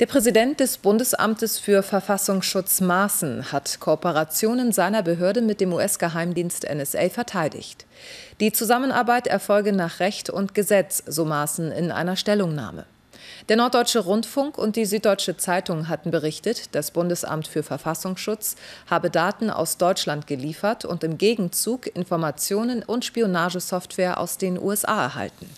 Der Präsident des Bundesamtes für Verfassungsschutz Maaßen hat Kooperationen seiner Behörde mit dem US-Geheimdienst NSA verteidigt. Die Zusammenarbeit erfolge nach Recht und Gesetz, so Maaßen in einer Stellungnahme. Der Norddeutsche Rundfunk und die Süddeutsche Zeitung hatten berichtet, das Bundesamt für Verfassungsschutz habe Daten aus Deutschland geliefert und im Gegenzug Informationen und Spionagesoftware aus den USA erhalten.